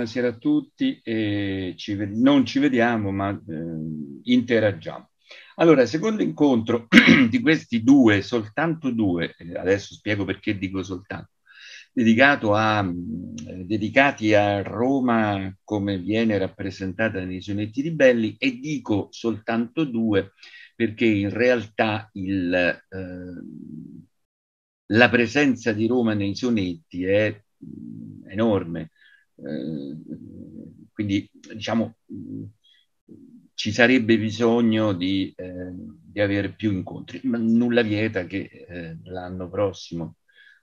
buonasera a tutti e ci non ci vediamo ma eh, interagiamo. Allora, secondo incontro di questi due, soltanto due, adesso spiego perché dico soltanto, a, ehm, dedicati a Roma come viene rappresentata nei sonetti di Belli e dico soltanto due perché in realtà il, eh, la presenza di Roma nei sonetti è enorme. Eh, quindi diciamo ci sarebbe bisogno di, eh, di, avere più incontri, ma nulla vieta che eh, l'anno prossimo,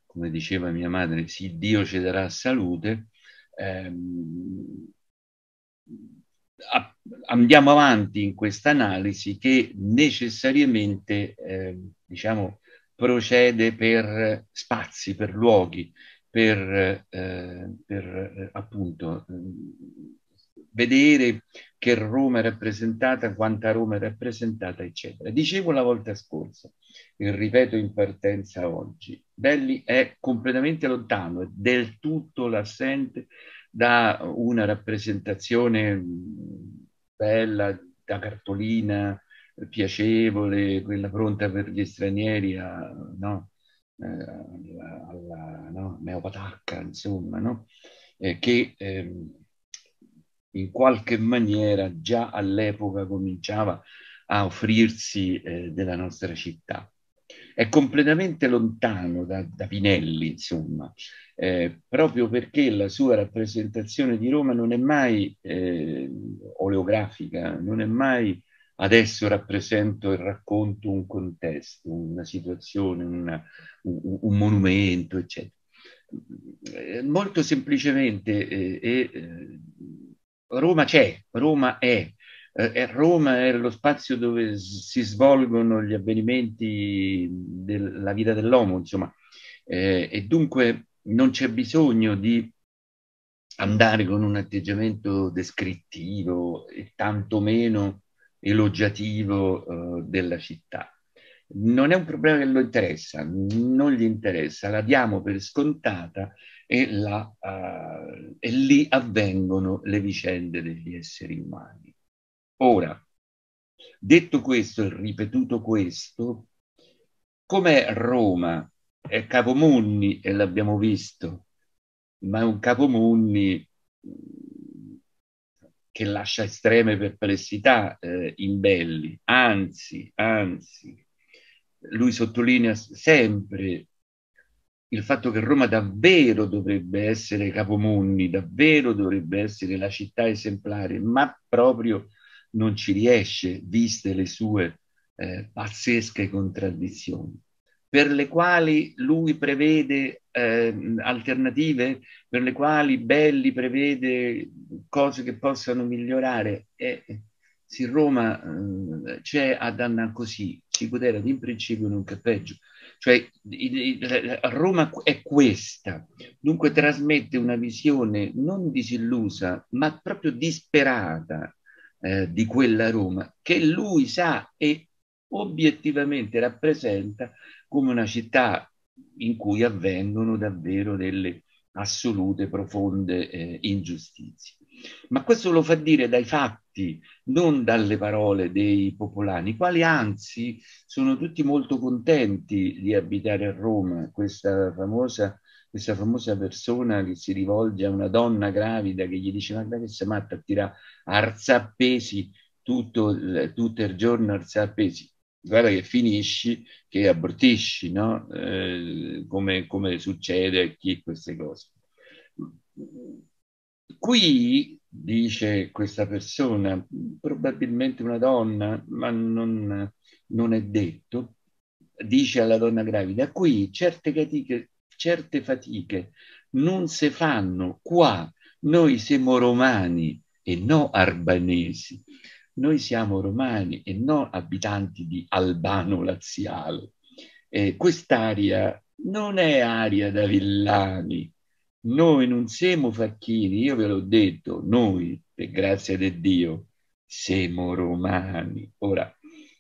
come diceva mia madre, sì, Dio ci darà salute, ehm, a, andiamo avanti in questa analisi che necessariamente eh, diciamo, procede per spazi, per luoghi, per, eh, per eh, appunto ehm, vedere che Roma è rappresentata, quanta Roma è rappresentata, eccetera. Dicevo la volta scorsa, e ripeto in partenza oggi, Belli è completamente lontano, è del tutto l'assente da una rappresentazione bella, da cartolina, piacevole, quella pronta per gli stranieri a, no? Eh, alla, alla no? neopatacca, insomma, no? eh, che ehm, in qualche maniera già all'epoca cominciava a offrirsi eh, della nostra città. È completamente lontano da, da Pinelli, insomma, eh, proprio perché la sua rappresentazione di Roma non è mai eh, oleografica, non è mai adesso rappresento e racconto un contesto, una situazione, una, un, un, monumento, eccetera. Eh, molto semplicemente, eh, eh, Roma c'è, Roma è, eh, Roma è lo spazio dove si svolgono gli avvenimenti della vita dell'uomo, insomma, eh, e dunque non c'è bisogno di andare con un atteggiamento descrittivo e tantomeno elogiativo eh, della città. Non è un problema che lo interessa, non gli interessa, la diamo per scontata e, la, uh, e lì avvengono le vicende degli esseri umani. Ora, detto questo e ripetuto questo, com'è Roma? È Capomonni, e l'abbiamo visto, ma è un Capomonni che lascia estreme perplessità eh, in Belli, anzi, anzi, lui sottolinea sempre il fatto che Roma davvero dovrebbe essere capomunni, davvero dovrebbe essere la città esemplare, ma proprio non ci riesce, viste le sue eh, pazzesche contraddizioni per le quali lui prevede eh, alternative, per le quali Belli prevede cose che possano migliorare. E se Roma eh, c'è ad andare così, si poteva in principio non che peggio. Cioè, il, il, Roma è questa, dunque trasmette una visione non disillusa, ma proprio disperata eh, di quella Roma che lui sa e obiettivamente rappresenta come una città in cui avvengono davvero delle assolute, profonde eh, ingiustizie. Ma questo lo fa dire dai fatti, non dalle parole dei popolani, quali anzi sono tutti molto contenti di abitare a Roma, questa famosa, questa famosa persona che si rivolge a una donna gravida che gli dice guarda che sei matta, tira arzappesi tutto, tutto il giorno arzappesi guarda che finisci, che abortisci, no? eh, come, come, succede a chi queste cose. Qui, dice questa persona, probabilmente una donna, ma non, non è detto, dice alla donna gravida, qui certe fatiche, certe fatiche non si fanno qua, noi siamo romani e no albanesi. Noi siamo romani e non abitanti di Albano Laziale. Eh, quest'area non è aria da villani. Noi non siamo facchini, io ve l'ho detto, noi, per grazia di Dio, siamo romani. Ora,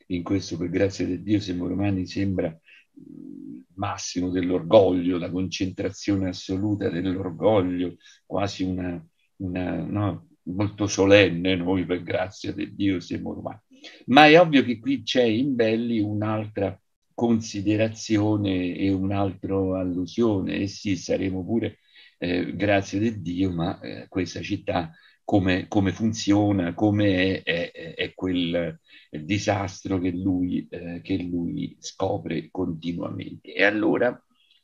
in questo per grazia di Dio siamo romani sembra il mm, massimo dell'orgoglio, la concentrazione assoluta dell'orgoglio, quasi una, una no, molto solenne, noi per grazia di Dio siamo romani. Ma è ovvio che qui c'è in Belli un'altra considerazione e un'altra allusione, e eh sì, saremo pure, eh, grazie di Dio, ma eh, questa città come, come, funziona, come è, è, è quel eh, disastro che lui, eh, che lui, scopre continuamente. E allora,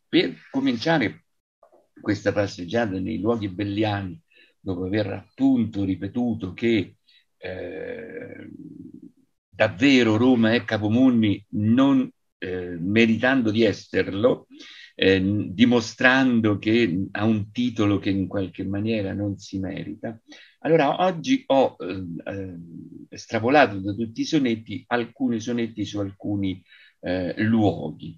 per cominciare questa passeggiata nei luoghi belliani dopo aver appunto ripetuto che eh, davvero Roma è capomunni non eh, meritando di esserlo, eh, dimostrando che ha un titolo che in qualche maniera non si merita. Allora oggi ho eh, strapolato da tutti i sonetti alcuni sonetti su alcuni eh, luoghi.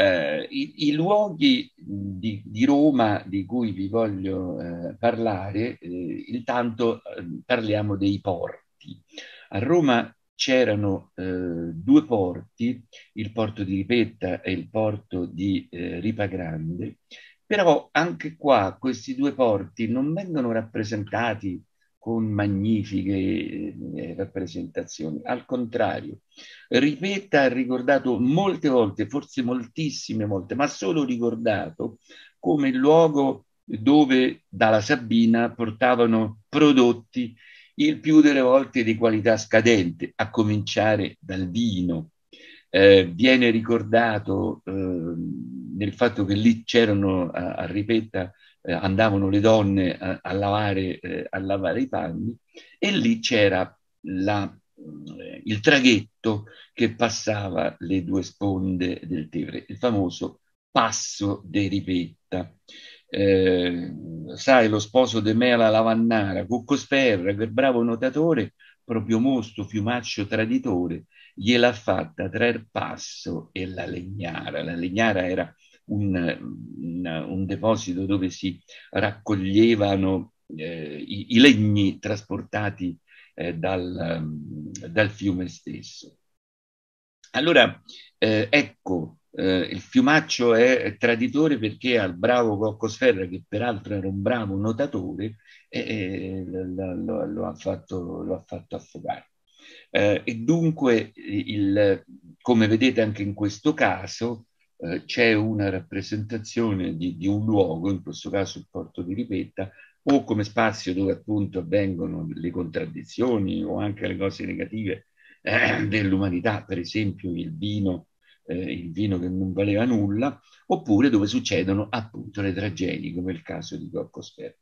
Eh, i, i, luoghi di, di, Roma di cui vi voglio eh, parlare, eh, intanto ehm, parliamo dei porti. A Roma c'erano eh, due porti, il porto di Ripetta e il porto di eh, Ripa Grande, però anche qua questi due porti non vengono rappresentati con magnifiche eh, rappresentazioni. Al contrario, Ripetta ha ricordato molte volte, forse moltissime volte, ma solo ricordato come il luogo dove dalla Sabina portavano prodotti il più delle volte di qualità scadente, a cominciare dal vino. Eh, viene ricordato eh, nel fatto che lì c'erano a, a Ripetta eh, andavano le donne a, a, lavare, eh, a, lavare, i panni e lì c'era la, eh, il traghetto che passava le due sponde del Tevere, il famoso passo dei Ripetta. Eh, sai, lo sposo de Mela Lavannara, Cuccosferra, quel bravo notatore, proprio mosto, fiumaccio traditore, gliel'ha fatta tra il passo e la legnara. La legnara era un, un, un deposito dove si raccoglievano eh, i, i, legni trasportati eh, dal, dal, fiume stesso. Allora, eh, ecco, eh, il fiumaccio è traditore perché al bravo Cocco Sferra, che peraltro era un bravo notatore, lo, lo, ha fatto, lo ha fatto affogare. Eh, e dunque, il, come vedete anche in questo caso, eh, c'è una rappresentazione di, di, un luogo, in questo caso il porto di Ripetta, o come spazio dove appunto avvengono le contraddizioni o anche le cose negative eh, dell'umanità, per esempio il vino, eh, il vino che non valeva nulla, oppure dove succedono appunto le tragedie, come il caso di Cocco Sferro.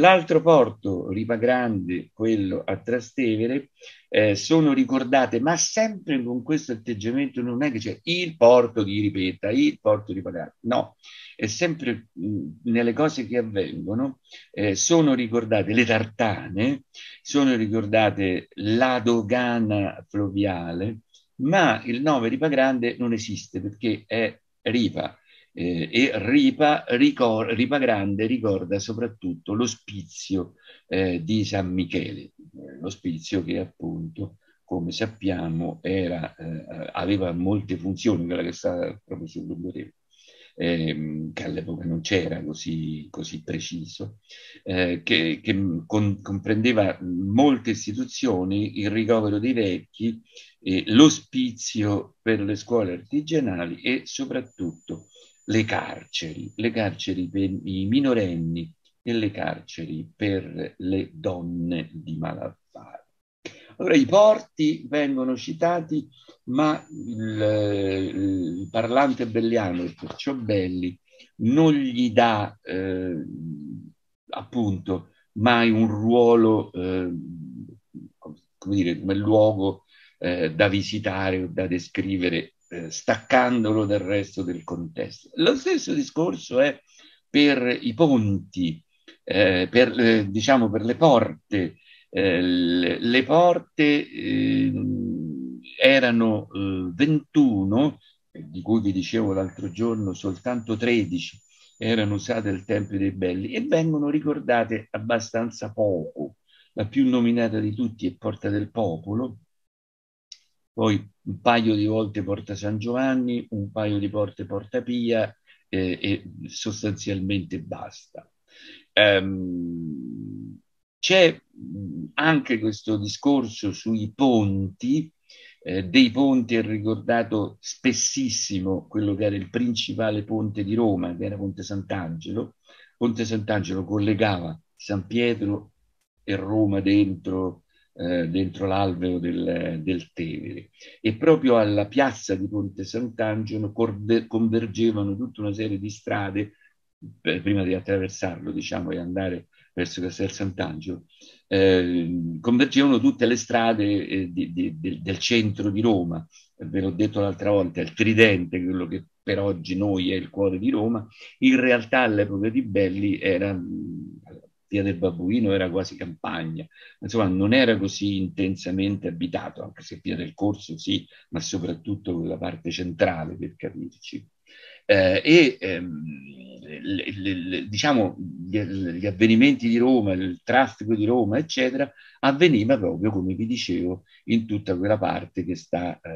L'altro porto, Ripa Grande, quello a Trastevere, eh, sono ricordate, ma sempre con questo atteggiamento non è che c'è il porto di Ripetta, il porto di Grande, no, è sempre mh, mm, nelle cose che avvengono, eh, sono ricordate le tartane, sono ricordate la dogana fluviale, ma il nome Ripa Grande non esiste perché è Ripa, eh, e Ripa, ricor- Ripa, Grande ricorda soprattutto l'ospizio eh, di San Michele, eh, l'ospizio che appunto, come sappiamo, era, eh, aveva molte funzioni, quella che sta proprio sul biblioteca. Ehm, che all'epoca non c'era così, così preciso, eh, che, che con, comprendeva molte istituzioni, il ricovero dei vecchi, eh, l'ospizio per le scuole artigianali e soprattutto le carceri, le carceri per i minorenni e le carceri per le donne di malaffare. Allora, i porti vengono citati, ma il, il parlante belliano, e perciò Belli, non gli dà eh, appunto mai un ruolo, eh, come dire, come luogo eh, da visitare o da descrivere eh, staccandolo dal resto del contesto. Lo stesso discorso è per i ponti, eh, per, eh, diciamo per le porte. Eh, le, le, porte eh, erano 21, di cui vi dicevo l'altro giorno soltanto 13 erano usate al Tempio dei Belli e vengono ricordate abbastanza poco. La più nominata di tutti è Porta del Popolo, poi un paio di volte Porta San Giovanni, un paio di volte Porta Pia eh, e sostanzialmente basta. Um, c'è anche questo discorso sui ponti, eh, dei ponti è ricordato spessissimo quello che era il principale ponte di Roma, che era Ponte Sant'Angelo. Ponte Sant'Angelo collegava San Pietro e Roma dentro eh, dentro l'alveo del, del Tevere. E proprio alla piazza di Ponte Sant'Angelo convergevano tutta una serie di strade, per, eh, prima di attraversarlo, diciamo, e andare verso Castel Sant'Angelo, eh, convergevano tutte le strade eh, di, di, del, del centro di Roma. Ve l'ho detto l'altra volta, il tridente, quello che per oggi noi è il cuore di Roma, in realtà all'epoca di Belli era Via del Babuino era quasi campagna, insomma non era così intensamente abitato, anche se Via del Corso sì, ma soprattutto quella parte centrale per capirci. Eh, e ehm, le, le, le, diciamo gli, gli, avvenimenti di Roma, il traffico di Roma, eccetera, avveniva proprio, come vi dicevo, in tutta quella parte che sta eh,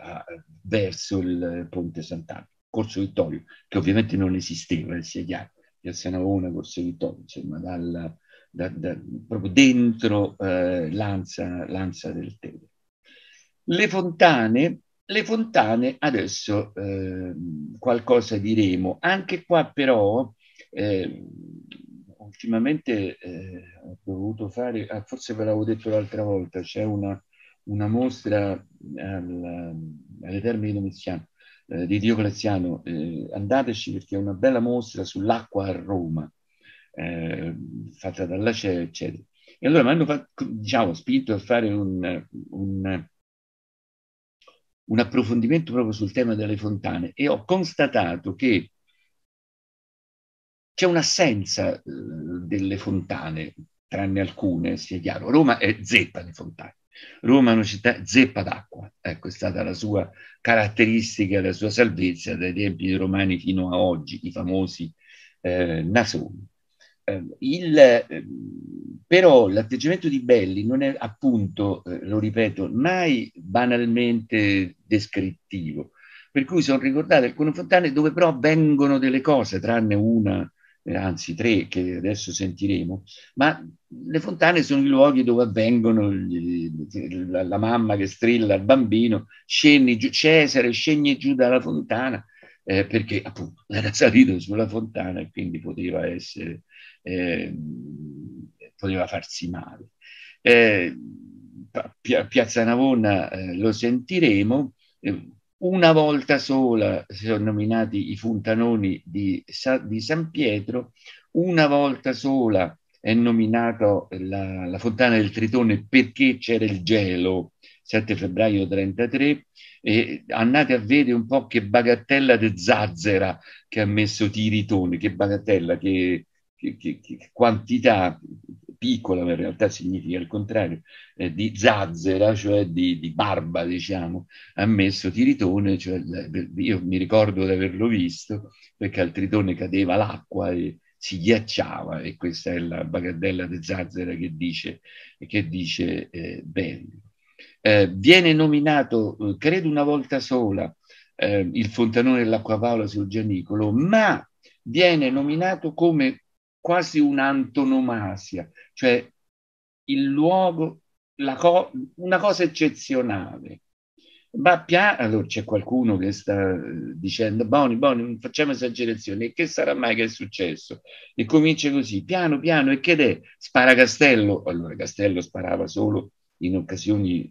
a, verso il Ponte Sant'Anna, Corso Vittorio, che ovviamente non esisteva, eh, sia chiaro. Piazza Navona, Corso Vittorio, insomma, dal, da, da, proprio dentro eh, l'ansa, l'ansa, del Tevere. Le fontane, le fontane adesso eh, qualcosa diremo, anche qua però ehm, eh, ultimamente ho dovuto fare, ah, forse ve l'avevo detto l'altra volta, c'è una, una mostra al, alle terme di Domiziano eh, di Diocleziano, eh, andateci perché è una bella mostra sull'acqua a Roma, eh, fatta dalla CE, eccetera. E allora mi hanno fatto, diciamo, spinto a fare un, un, un approfondimento proprio sul tema delle fontane e ho constatato che c'è un'assenza eh, delle fontane, tranne alcune, sia chiaro. Roma è zeppa di fontane. Roma è una città zeppa d'acqua, ecco, è stata la sua caratteristica, la sua salvezza dai tempi romani fino a oggi, i famosi eh, nasoni. Eh, il, eh, però l'atteggiamento di Belli non è appunto, eh, lo ripeto, mai banalmente descrittivo, per cui sono ricordate alcune fontane dove però vengono delle cose, tranne una eh, anzi tre che adesso sentiremo, ma le fontane sono i luoghi dove avvengono gli, la, la, mamma che strilla al bambino, scendi giù, Cesare scendi giù dalla fontana, eh, perché appunto era salito sulla fontana e quindi poteva essere, eh, poteva farsi male. Eh, Piazza Navona eh, lo sentiremo, una volta sola si sono nominati i fontanoni di, Sa- di San Pietro, una volta sola è nominato la, la, fontana del Tritone perché c'era il gelo, 7 febbraio 33, e andate a vedere un po' che bagatella di zazzera che ha messo Tiritone, che bagatella, che, che, che, che quantità, piccola, ma in realtà significa il contrario, eh, di zazzera, cioè di, di, barba, diciamo, ha messo Tiritone, cioè, eh, io mi ricordo di averlo visto, perché al Tritone cadeva l'acqua e si ghiacciava, e questa è la bagadella di zazzera che dice, che dice eh, Belli. Eh, viene nominato, eh, credo una volta sola, eh, il fontanone dell'acqua paola sul Gianicolo, ma viene nominato come quasi un'antonomasia, cioè il luogo, co- una cosa eccezionale. Ma piano, allora c'è qualcuno che sta eh, dicendo, Boni, Boni, facciamo esagerazioni, e che sarà mai che è successo? E comincia così, piano, piano, e che è? Spara Castello, allora Castello sparava solo in occasioni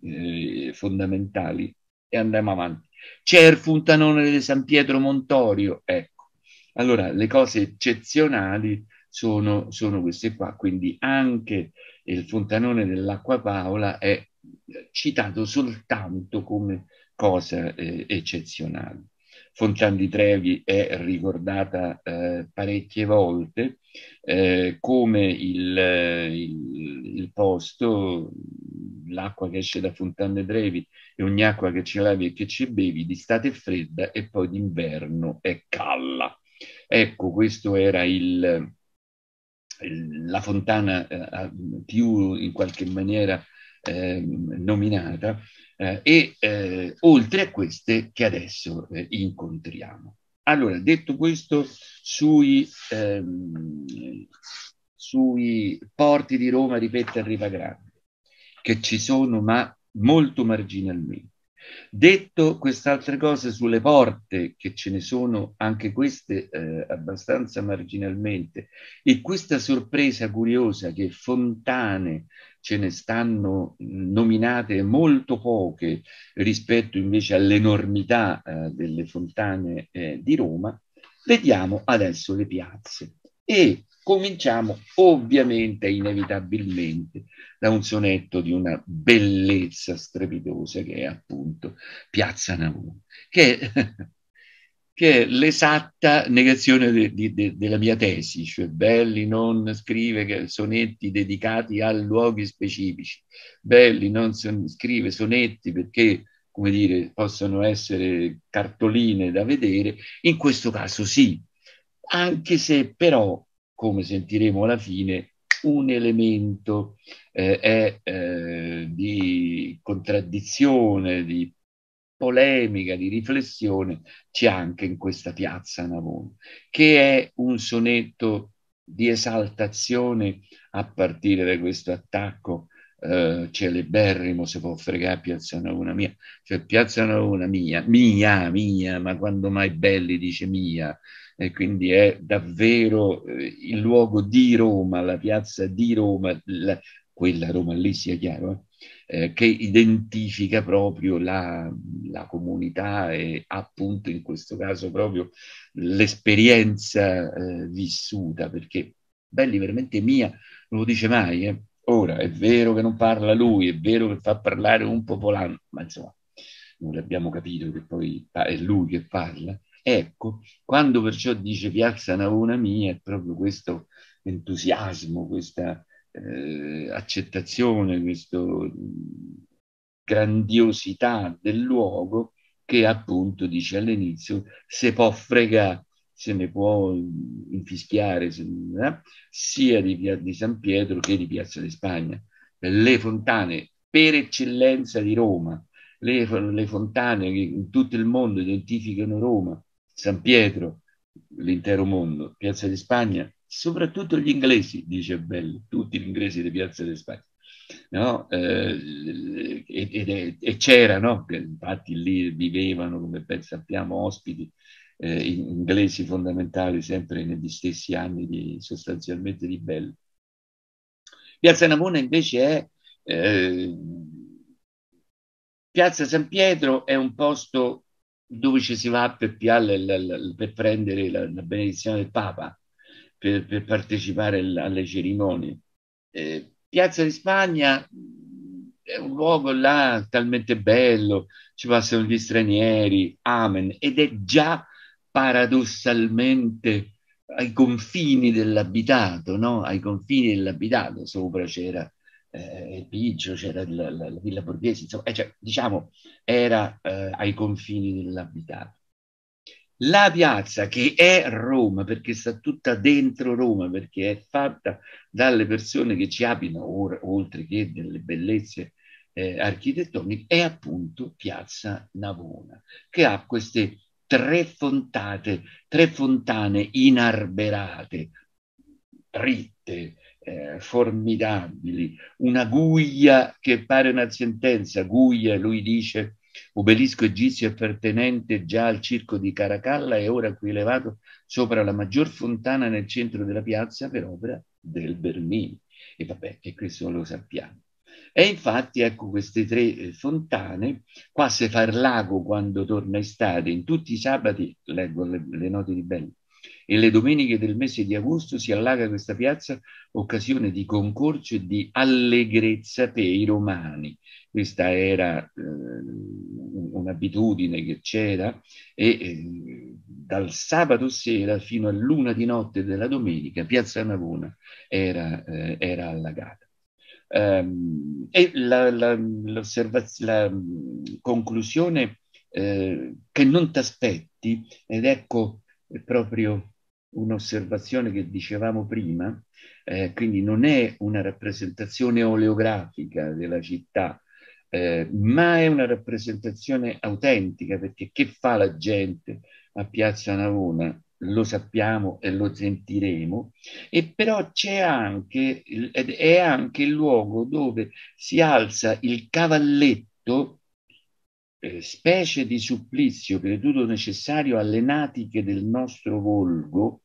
eh, fondamentali, e andiamo avanti. C'è il Funtanone di San Pietro Montorio, ecco. Allora, le cose eccezionali sono, sono queste qua. Quindi anche il fontanone dell'acqua Paola è citato soltanto come cosa eh, eccezionale. Fontan di Trevi è ricordata eh, parecchie volte eh, come il, il, il posto, l'acqua che esce da Fontan di Trevi e ogni acqua che ce lavi e che ci bevi, d'estate è fredda e poi d'inverno è calla. Ecco, questo era il, la fontana eh, più in qualche maniera eh, nominata, eh, e eh, oltre a queste che adesso eh, incontriamo. Allora, detto questo, sui, ehm, sui porti di Roma, ripeto, arriva grande, che ci sono ma molto marginalmente. Detto queste altre cose sulle porte, che ce ne sono anche queste eh, abbastanza marginalmente, e questa sorpresa curiosa che fontane ce ne stanno nominate molto poche rispetto invece all'enormità eh, delle fontane eh, di Roma, vediamo adesso le piazze. E Cominciamo ovviamente, inevitabilmente, da un sonetto di una bellezza strepitosa che è appunto Piazza Navone, che, che è l'esatta negazione de, de, de, della mia tesi, cioè Belli non scrive sonetti dedicati a luoghi specifici, Belli non son, scrive sonetti perché come dire, possono essere cartoline da vedere, in questo caso sì, anche se però come sentiremo alla fine, un elemento eh, è eh, di contraddizione, di polemica, di riflessione, c'è anche in questa piazza Navone, che è un sonetto di esaltazione a partire da questo attacco eh, celeberrimo, se può fregare Piazza Navona Mia, cioè Piazza Navona Mia, mia, mia, ma quando mai Belli dice mia, e quindi è davvero eh, il luogo di Roma, la piazza di Roma, la, quella Roma lì sia chiaro, eh, eh che identifica proprio la, la, comunità e appunto in questo caso proprio l'esperienza eh, vissuta, perché Belli veramente mia non lo dice mai, eh. Ora, è vero che non parla lui, è vero che fa parlare un popolano, ma insomma, noi abbiamo capito che poi è lui che parla. Ecco, quando perciò dice Piazza Navona mia, è proprio questo entusiasmo, questa eh, accettazione, questa grandiosità del luogo che appunto dice all'inizio se può fregare se ne può infischiare, ne, eh, sia di, di San Pietro che di Piazza di Spagna. Le fontane per eccellenza di Roma, le, le fontane che in tutto il mondo identificano Roma, San Pietro, l'intero mondo, Piazza di Spagna, soprattutto gli inglesi, dice Bello, tutti gli inglesi di Piazza di Spagna. No? Eh, e, e, e c'erano, infatti lì vivevano, come ben sappiamo, ospiti eh, inglesi fondamentali sempre negli stessi anni di, sostanzialmente di Bell. Piazza Navona invece è... Eh, Piazza San Pietro è un posto dove ci si va per, per prendere la, la, benedizione del Papa, per, per partecipare alle cerimonie. Eh, Piazza di Spagna è un luogo là talmente bello, ci passano gli stranieri, amen, ed è già paradossalmente ai confini dell'abitato, no? ai confini dell'abitato, sopra c'era eh, Pigio, c'era la, la, la, Villa Borghese, insomma, eh, cioè, diciamo era eh, ai confini dell'abitato. La piazza che è Roma, perché sta tutta dentro Roma, perché è fatta dalle persone che ci abitano, or, oltre che delle bellezze eh, architettoniche, è appunto Piazza Navona, che ha queste tre fontate, tre fontane inarberate, dritte, eh, formidabili, una guglia che pare una sentenza, guglia, lui dice, obelisco egizio appartenente già al circo di Caracalla e ora qui elevato sopra la maggior fontana nel centro della piazza per opera del Bernini. E vabbè, che questo lo sappiamo. E infatti ecco queste tre eh, fontane, qua se fa il lago quando torna estate, in tutti i sabati, leggo le, le note di Belli, e le domeniche del mese di agosto si allaga questa piazza, occasione di concorso e di allegrezza per i romani. Questa era eh, un'abitudine che c'era e eh, dal sabato sera fino all'una di notte della domenica Piazza Navona era, eh, era allagata. Ehm, e la, la, la mm, conclusione eh, che non ti aspetti, ed ecco proprio un'osservazione che dicevamo prima, eh, quindi non è una rappresentazione oleografica della città, eh, ma è una rappresentazione autentica, perché che fa la gente a Piazza Navona? lo sappiamo e lo sentiremo, e però c'è anche, è anche il luogo dove si alza il cavalletto, eh, specie di supplizio creduto necessario alle natiche del nostro volgo,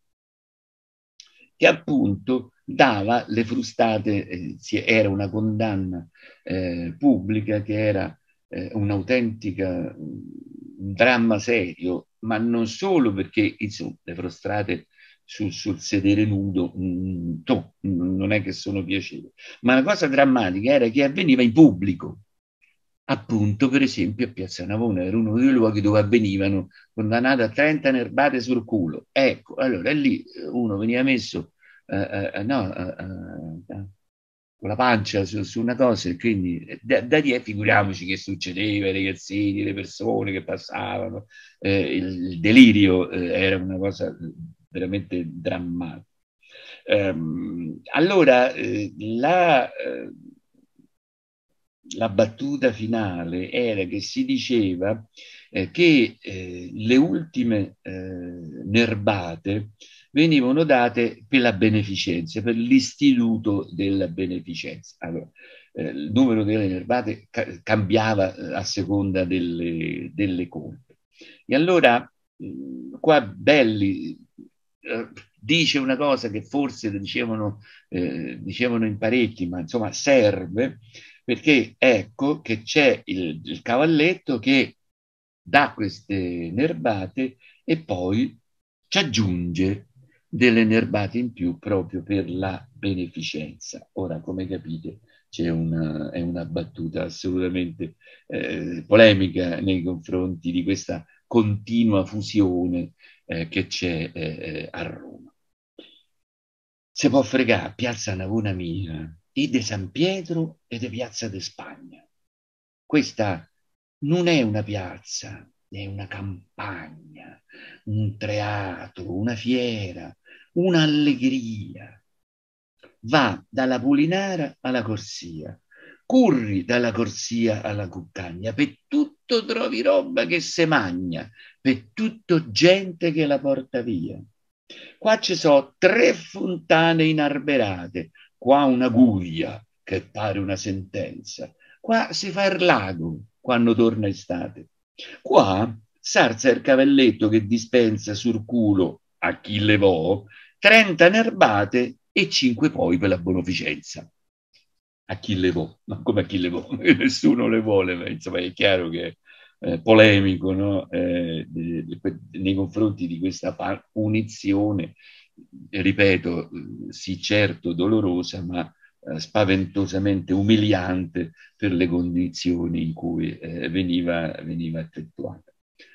che appunto dava le frustate, eh, era una condanna eh, pubblica che era eh, un'autentica un dramma serio, ma non solo perché insomma, le frustrate sul, sul sedere nudo mh, mm, to, non è che sono piacevoli, ma la cosa drammatica era che avveniva in pubblico. Appunto, per esempio, a Piazza Navona era uno dei luoghi dove avvenivano condannate a 30 nerbate sul culo. Ecco, allora lì eh, uno veniva messo, uh, uh, no, uh, con la pancia su, su una cosa e quindi eh, da, da lì eh, figuriamoci che succedeva, i ragazzini, le persone che passavano, eh, il, il, delirio eh, era una cosa eh, veramente drammatica. Um, allora, eh, la, la, battuta finale era che si diceva che le ultime nerbate venivano date per la beneficenza, per l'istituto della beneficenza. Allora, eh, il numero delle nervate ca- cambiava eh, a seconda delle, delle colpe. E allora mh, mm, qua Belli eh, dice una cosa che forse dicevano, eh, dicevano in parecchi, ma insomma serve, perché ecco che c'è il, il cavalletto che dà queste nerbate e poi ci aggiunge delle nerbate in più proprio per la beneficenza. Ora, come capite, c'è una, è una battuta assolutamente eh, polemica nei confronti di questa continua fusione eh, che c'è eh, eh a Roma. Se può fregare Piazza Navona Mia, di De San Pietro e di Piazza de Spagna. Questa non è una piazza, è una campagna, un teatro, una fiera, un'allegria. Va dalla Pulinara alla Corsia, curri dalla Corsia alla Cuccagna, per tutto trovi roba che se magna, per tutto gente che la porta via. Qua ci sono tre fontane inarberate, qua una guglia che pare una sentenza, qua si fa il lago quando torna estate, qua sarza il cavalletto che dispensa sul culo a chi levò 30 nerbate e 5 poi per la beneficenza. Achille Vo, no, come a chi le Vo, nessuno le vuole, ma insomma è chiaro che è eh, polemico no? eh, nei confronti di questa punizione, ripeto, sì certo dolorosa, ma eh, spaventosamente umiliante per le condizioni in cui eh, veniva, veniva effettuata.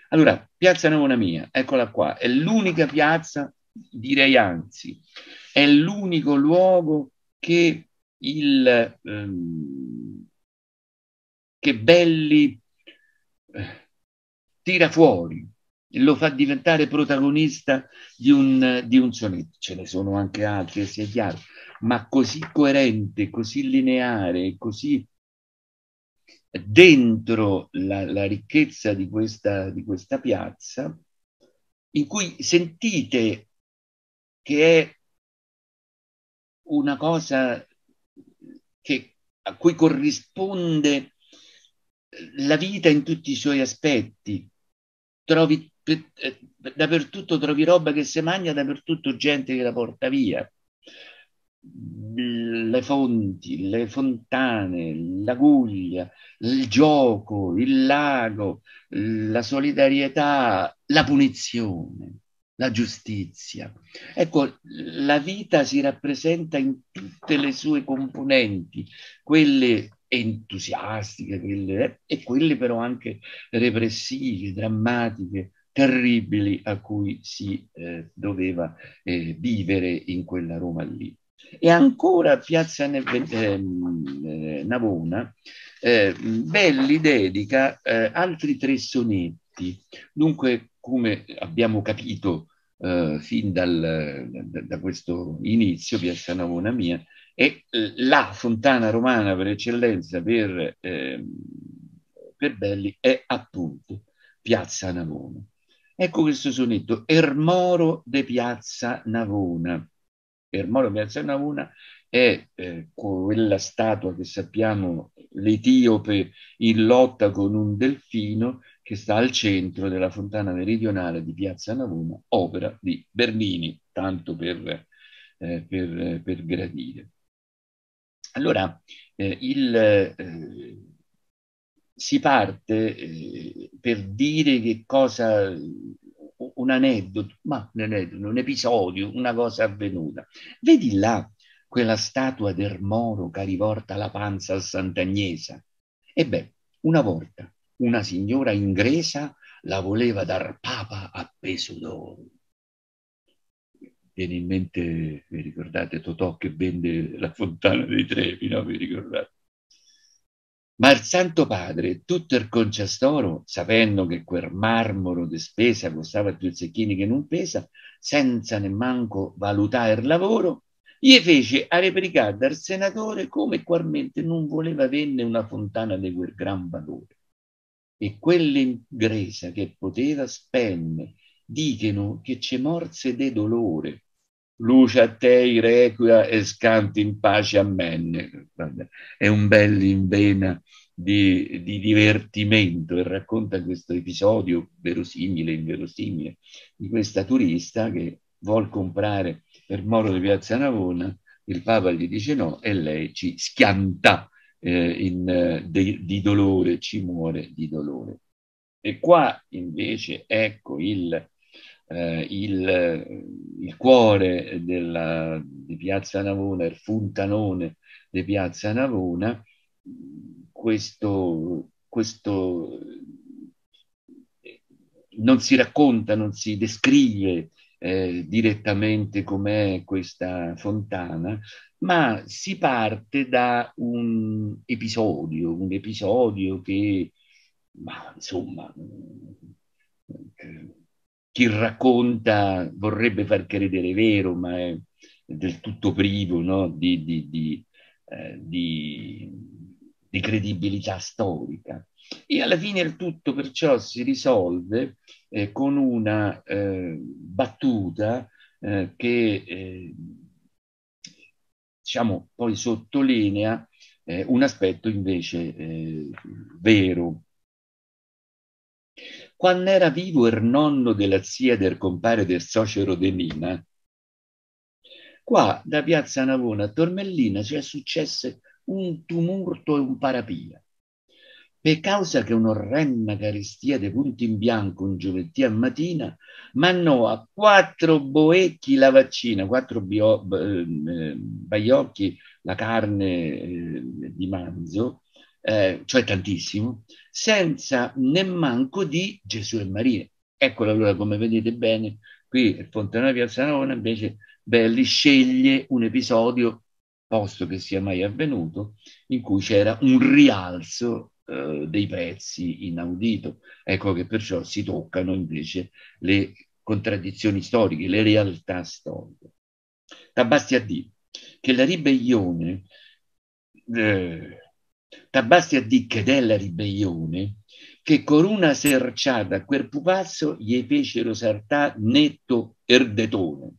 Allora, Piazza Navona Mia, eccola qua, è l'unica piazza direi anzi, è l'unico luogo che, il, ehm, che Belli eh, tira fuori e lo fa diventare protagonista di un, di un sonetto. Ce ne sono anche altri, sia chiaro, ma così coerente, così lineare, così dentro la, la ricchezza di questa, di questa piazza, in cui sentite che è una cosa che, a cui corrisponde la vita in tutti i suoi aspetti. Trovi, eh, dappertutto trovi roba che si mangia, dappertutto gente che la porta via. Le fonti, le fontane, l'aguglia, il gioco, il lago, la solidarietà, la punizione la giustizia. Ecco, la vita si rappresenta in tutte le sue componenti, quelle entusiastiche quelle, eh, e quelle però anche repressive, drammatiche, terribili a cui si eh, doveva eh, vivere in quella Roma lì. E ancora a Piazza Neve, eh, ehm, Navona, eh, Belli dedica eh, altri tre sonetti, dunque come abbiamo capito eh, fin dal, da, da, questo inizio, Piazza Navona mia, è eh, la fontana romana per eccellenza per, eh, per Belli è appunto Piazza Navona. Ecco questo sonetto, Ermoro de Piazza Navona. Ermoro de Piazza Navona è eh, quella statua che sappiamo l'Etiope in lotta con un delfino che sta al centro della fontana meridionale di Piazza Navona, opera di Bernini, tanto per, eh, per, eh, per gradire. Allora, eh, il, eh, si parte eh, per dire che cosa, un aneddoto, ma un aneddoto, un episodio, una cosa avvenuta. Vedi là quella statua del Moro che ha rivolta la panza a Sant'Agnesa? E beh, una volta una signora ingresa la voleva dar papa a peso d'oro. Viene in mente, vi ricordate, Totò che vende la fontana dei Trevi, no? Vi ricordate? Ma il Santo Padre, tutto il conciastoro, sapendo che quel marmoro di spesa costava più zecchini che non pesa, senza nemmanco valutare il lavoro, gli fece a replicare dal senatore come qualmente non voleva venne una fontana di quel gran valore e quell'impresa che poteva spemme, dicono che c'è morse de dolore. Luce a te, requia e scanti in pace a menne. è un bel invena di, di, divertimento e racconta questo episodio verosimile, inverosimile, di questa turista che vuol comprare per Moro di Piazza Navona, il Papa gli dice no e lei ci schianta eh, in, eh, de, di dolore, ci muore di dolore. E qua invece ecco il, eh, il, eh, il cuore della, di Piazza Navona, il fontanone di Piazza Navona, questo, questo non si racconta, non si descrive eh, direttamente com'è questa fontana, ma si parte da un episodio, un episodio che, ma, insomma, eh, chi racconta vorrebbe far credere vero, ma è del tutto privo no? di, di, di, eh, di, credibilità storica. E alla fine il tutto perciò si risolve eh, con una eh, battuta eh, che eh, diciamo, poi sottolinea eh, un aspetto invece eh, vero. Quando era vivo il nonno della zia del compare del socero De Nina, qua da Piazza Navona a Tormellina ci successo un tumulto e un parapia per causa che un'orrenda carestia di punti in bianco un giovedì a mattina mannò a quattro boecchi la vaccina, quattro bio, eh, baiocchi la carne eh, di manzo, eh, cioè tantissimo, senza nemmanco di Gesù e Maria. Eccolo allora come vedete bene, qui il Fontana Piazza Navona invece Belli sceglie un episodio, posto che sia mai avvenuto, in cui c'era un rialzo eh, dei prezzi inaudito. Ecco che perciò si toccano invece le contraddizioni storiche, le realtà storiche. Tabasti a dire che la ribellione, eh, Tabasti a dire che della ribellione, che con una serciata a quel pupazzo gli fecero sartà netto erdetone.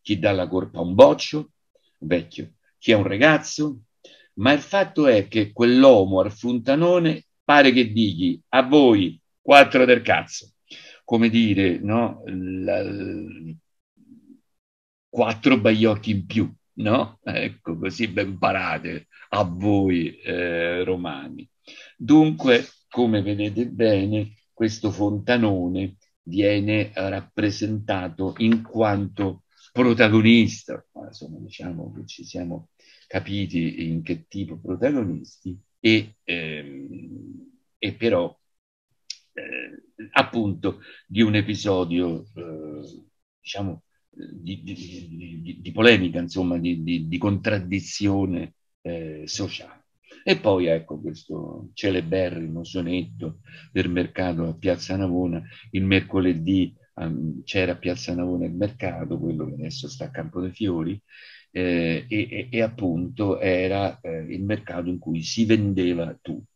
Chi dà la colpa a un boccio, vecchio, chi è un ragazzo, ma il fatto è che quell'uomo al fruntanone pare che dighi a voi quattro del cazzo, come dire, no? La, quattro baiocchi in più, no? Ecco, così ben parate a voi eh, romani. Dunque, come vedete bene, questo fontanone viene rappresentato in quanto protagonista, insomma diciamo che ci siamo capiti in che tipo protagonisti e, ehm, e però eh, appunto di un episodio eh, diciamo di, di, di, di, polemica insomma di, contraddizione eh, sociale e poi ecco questo celeberrimo sonetto del mercato a Piazza Navona il mercoledì um, c'era a Piazza Navona il mercato quello che adesso sta a Campo dei Fiori eh, e, e, appunto era eh, il mercato in cui si vendeva tutto.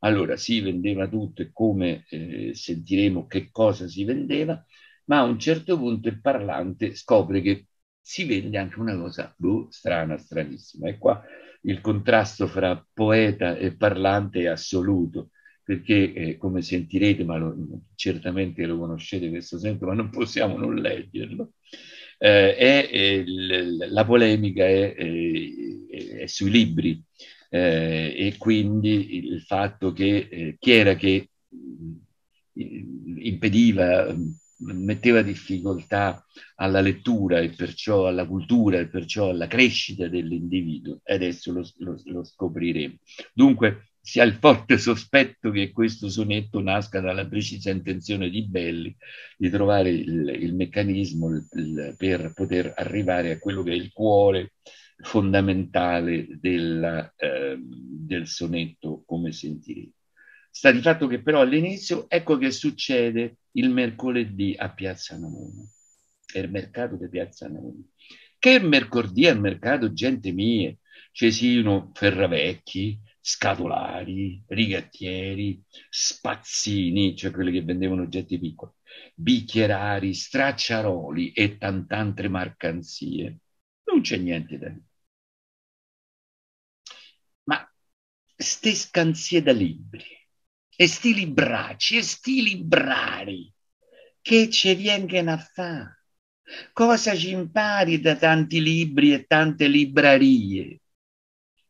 Allora si vendeva tutto e come eh, sentiremo che cosa si vendeva, ma a un certo punto il parlante scopre che si vende anche una cosa boh, strana, stranissima. E qua il contrasto fra poeta e parlante è assoluto perché eh, come sentirete, ma lo, certamente lo conoscete questo esempio, ma non possiamo non leggerlo, eh, e, e la polemica è, è, è sui libri eh, e quindi il fatto che eh, chi era che mm, impediva, mm, metteva difficoltà alla lettura e perciò alla cultura e perciò alla crescita dell'individuo. Adesso lo, lo, lo scopriremo. Dunque, si ha il forte sospetto che questo sonetto nasca dalla precisa intenzione di Belli di trovare il, il meccanismo il, per poter arrivare a quello che è il cuore fondamentale della, eh, del sonetto, come sentirete. Sta di fatto che però all'inizio ecco che succede il mercoledì a Piazza Navona, è il mercato di Piazza Navona, che mercoledì al mercato gente mia, Cesino Ferravecchi, scatolari, rigattieri, spazzini, cioè quelli che vendevano oggetti piccoli, bicchierari, stracciaroli e tantantre mercanzie. Non c'è niente da dire. Ma ste scanzie da libri, e sti libracci, e sti librari, che ci vengono a fare? Cosa ci impari da tanti libri e tante librarie?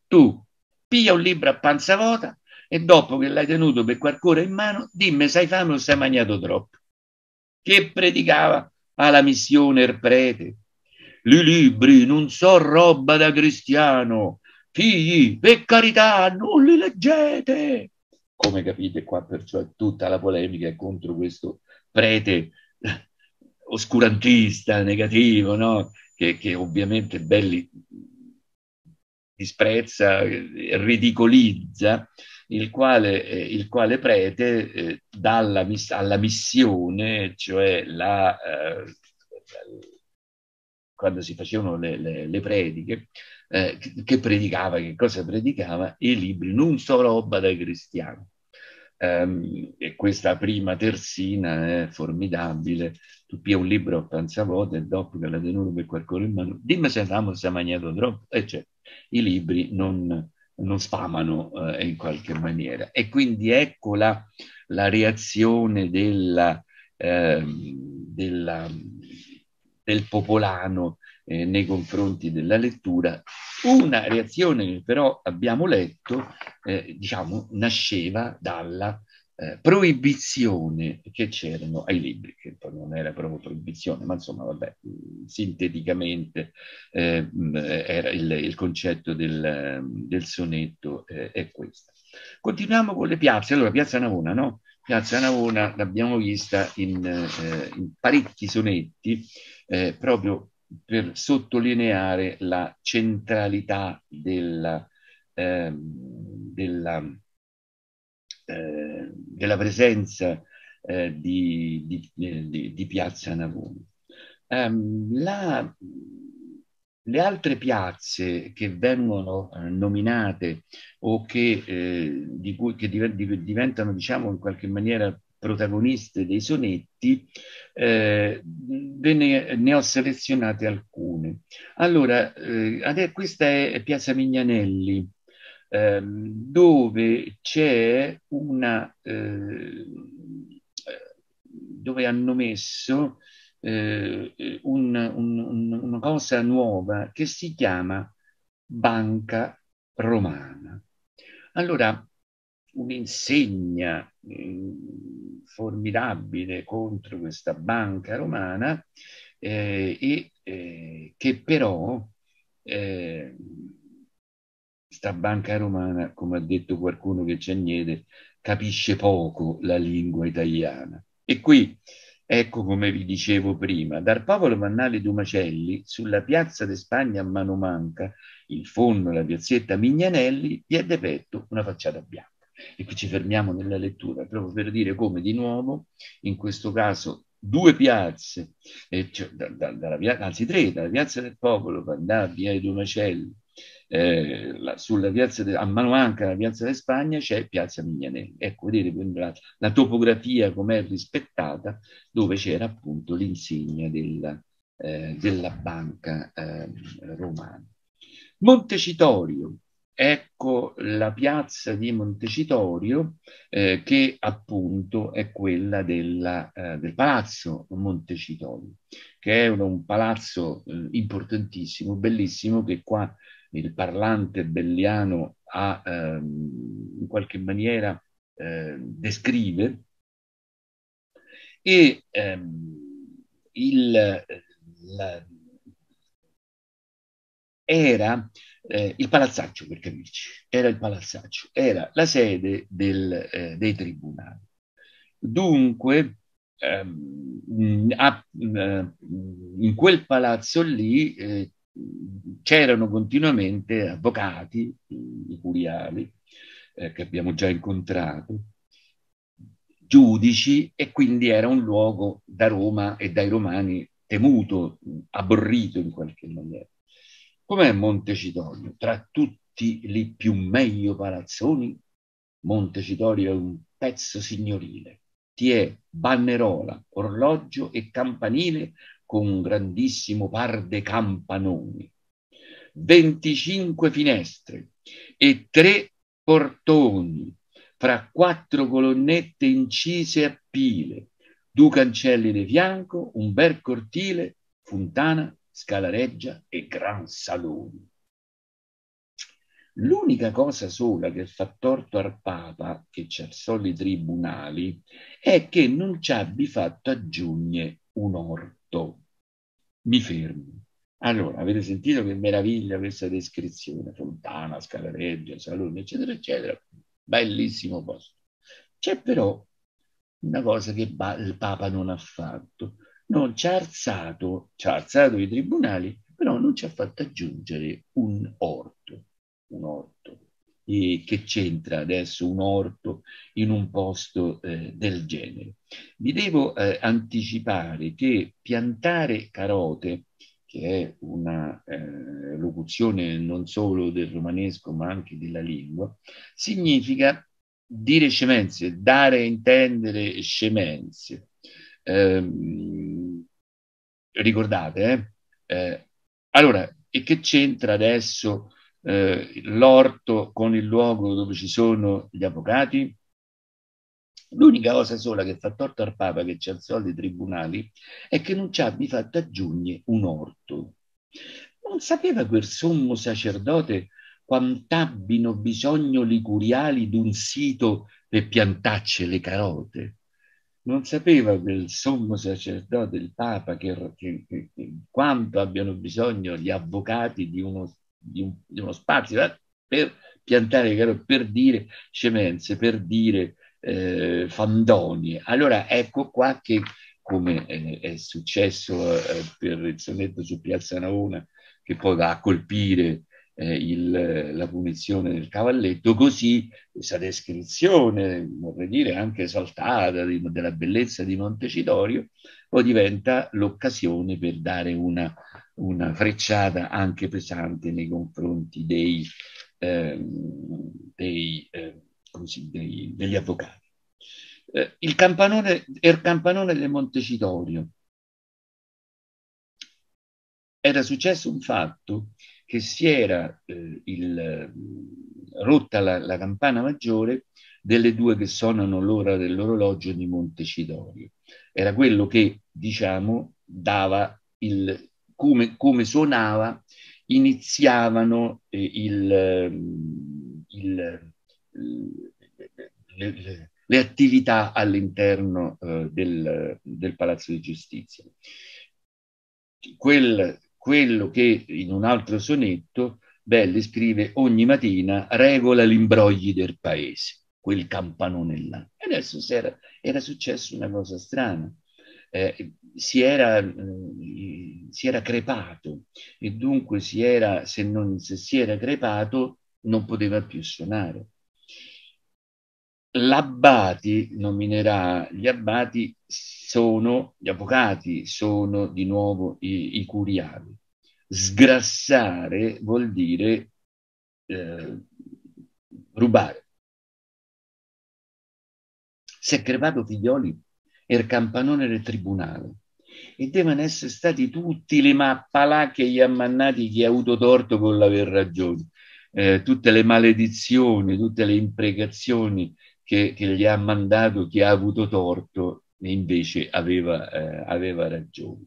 Tu, piglia un libro a panza vuota e dopo che l'hai tenuto per qualcuno in mano, dimmi se hai fame o se hai mangiato troppo. Che predicava alla ah, missione il prete. I libri non so roba da cristiano. Figli, per carità, non li leggete. Come capite qua, perciò è tutta la polemica è contro questo prete oscurantista, negativo, no? che, che ovviamente Belli disprezza, ridicolizza, il quale, eh, il quale prete eh, dà miss- alla, missione, cioè la, eh, quando si facevano le, le, le prediche, eh, che predicava, che cosa predicava? I libri, non solo roba dai cristiani. Ehm, e questa prima terzina è formidabile, tu pia un libro tanza volte e dopo che l'ha tenuto per qualcuno in mano, dimmi se siamo se mangiato troppo, eccetera. Cioè, I libri non, non sfamano eh, in qualche maniera. E quindi ecco la, la reazione della, eh, della, del popolano eh, nei confronti della lettura. Una reazione che però abbiamo letto, eh, diciamo, nasceva dalla eh, proibizione che c'erano ai libri, che poi non era proprio proibizione, ma insomma, vabbè, sinteticamente eh, era il, il, concetto del, del sonetto eh, è questo. Continuiamo con le piazze. Allora, Piazza Navona, no? Piazza Navona l'abbiamo vista in, eh, in parecchi sonetti, eh, proprio per sottolineare la centralità della, eh, della eh, della presenza eh, di, di, di, Piazza Navona. Um, ehm, la, le altre piazze che vengono eh, nominate o che, eh, di cui, che diventano, diciamo, in qualche maniera protagoniste dei sonetti, eh, ne, ne, ho selezionate alcune. Allora, eh, questa è Piazza Mignanelli, ehm, dove c'è una... Eh, dove hanno messo eh, un, un, un, una cosa nuova che si chiama Banca Romana. Allora, un'insegna eh, formidabile contro questa banca romana eh, e eh, che però eh, sta banca romana, come ha detto qualcuno che c'è niente, capisce poco la lingua italiana. E qui, ecco come vi dicevo prima, dal Popolo Mannale Dumacelli, sulla piazza de Spagna a mano manca, in fondo alla piazzetta Mignanelli, vi è depetto una facciata bianca. E qui ci fermiamo nella lettura, proprio per dire come di nuovo, in questo caso due piazze, cioè, da, da, dalla, anzi tre, dalla piazza del popolo per andare Via dei eh, la, sulla piazza de, a Manoanca, la piazza di Spagna, c'è Piazza Mignanelli. Ecco, vedete quindi la, la topografia com'è rispettata, dove c'era appunto l'insegna della, eh, della banca eh, romana. Montecitorio, ecco la piazza di Montecitorio eh, che appunto è quella della, eh, del palazzo Montecitorio, che è un, un palazzo eh, importantissimo, bellissimo, che qua il parlante belliano ha, ehm, in qualche maniera eh, descrive e ehm, il, la, era eh, il palazzaccio, per capirci, era il palazzaccio, era la sede del, eh, dei tribunali. Dunque, ehm, a, mm, eh, in quel palazzo lì eh, c'erano continuamente avvocati curiali eh, che abbiamo già incontrato, giudici e quindi era un luogo da Roma e dai romani temuto, aborrito in qualche maniera. Com'è Montecitorio? Tra tutti i più meglio palazzoni, Montecitorio è un pezzo signorile. Ti è Bannerola, orologio e campanile con un grandissimo par de campanoni, 25 finestre e tre portoni fra quattro colonnette incise a pile, due cancelli di fianco, un bel cortile, fontana, scalareggia e gran salone. L'unica cosa sola che fa torto al Papa, che ci alzò i tribunali, è che non ci abbia fatto aggiungere un'orta tutto mi fermo. Allora, avete sentito che meraviglia questa descrizione, Fontana, Scalareggio, Salone, eccetera, eccetera, bellissimo posto. C'è però una cosa che il Papa non ha fatto, non ci ha alzato, ci ha alzato i tribunali, però non ci ha fatto aggiungere un orto, un orto eh, che c'entra adesso un orto in un posto eh, del genere. Vi devo eh, anticipare che piantare carote, che è una eh, locuzione non solo del romanesco ma anche della lingua, significa dire scemenze, dare a intendere scemenze. Ehm, ricordate, eh? eh? allora, e che c'entra adesso eh, l'orto con il luogo dove ci sono gli avvocati? L'unica cosa sola che fa torto al Papa che ci alzò ai tribunali è che non ci abbia fatto aggiungere un orto. Non sapeva quel sommo sacerdote quant'abbino bisogno liguriali d'un sito per piantacce le carote. Non sapeva quel sommo sacerdote, il Papa, che, che, che, quanto abbiano bisogno gli avvocati di uno di, un, di uno spazio eh, per piantare caro, per dire scemenze, per dire eh, fandonie. Allora ecco qua che, come eh, è successo eh, per il sonetto su Piazza Navona, che poi va a colpire eh, il, la punizione del cavalletto, così questa descrizione, vorrei dire anche esaltata, di, della bellezza di Montecitorio, poi diventa l'occasione per dare una una frecciata anche pesante nei confronti dei, eh, dei, eh, così, dei, degli avvocati. Eh, il campanone, il campanone del Montecitorio. Era successo un fatto che si era eh, il, rotta la, la campana maggiore delle due che suonano l'ora dell'orologio di Montecitorio. Era quello che, diciamo, dava il, come, come suonava, iniziavano eh, il, ehm, il, eh, le, le, le, attività all'interno eh, del, del, Palazzo di Giustizia. Quel, quello che in un altro sonetto Belli scrive ogni mattina regola gli imbrogli del paese, quel campanone là. E adesso era, era successo una cosa strana eh, si, era, eh, si, era, crepato e dunque si era, se, non, se si era crepato non poteva più suonare. L'abbati nominerà, gli abbati sono, gli avvocati sono di nuovo i, i curiali. Sgrassare vuol dire eh, rubare. Se crepato figlioli il er campanone del tribunale e devono essere stati tutti le mappalà che gli ammannati chi ha avuto torto con l'aver ragione, eh, tutte le maledizioni, tutte le imprecazioni che, che, gli ha mandato chi ha avuto torto e invece aveva, eh, aveva ragione.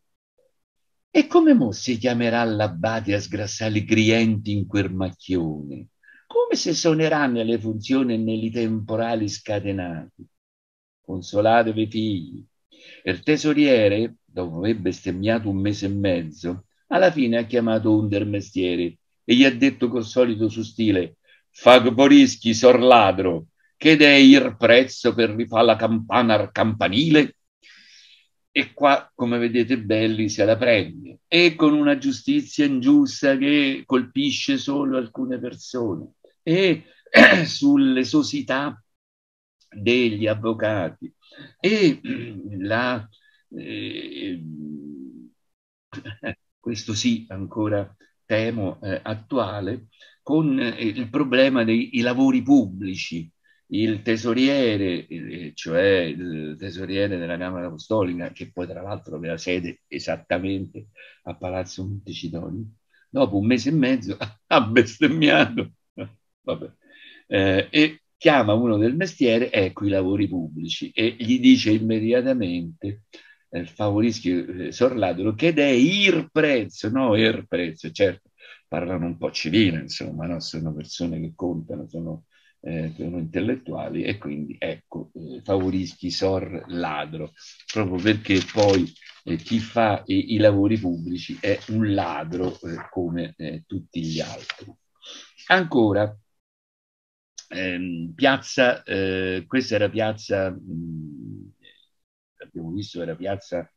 E come mo si chiamerà l'abbate a sgrassare i clienti in quel macchione? Come se suonerà nelle funzioni e nei temporali scatenati? consolatevi figli. E il tesoriere, dopo aver bestemmiato un mese e mezzo, alla fine ha chiamato un del mestiere e gli ha detto col solito suo stile «Fagborischi, sor ladro, che dei il prezzo per rifare la campana al campanile?» E qua, come vedete, Belli se la prende, e con una giustizia ingiusta che colpisce solo alcune persone, e sull'esosità degli avvocati e la, eh, questo sì ancora temo eh, attuale, con eh, il problema dei lavori pubblici. Il tesoriere, eh, cioè il tesoriere della Camera Apostolica, che poi tra l'altro aveva sede esattamente a Palazzo Montecitoni, dopo un mese e mezzo ha bestemmiato. Vabbè. Eh, e chiama uno del mestiere, ecco i lavori pubblici, e gli dice immediatamente, eh, favorischi eh, Sorladro, che è il prezzo, no il prezzo, certo, parlano un po' civile, insomma, no? sono persone che contano, sono, eh, sono intellettuali, e quindi ecco, eh, favorischi ladro proprio perché poi eh, chi fa i, i, lavori pubblici è un ladro eh, come eh, tutti gli altri. Ancora, ehm, piazza, eh, questa era piazza, mh, abbiamo visto, era piazza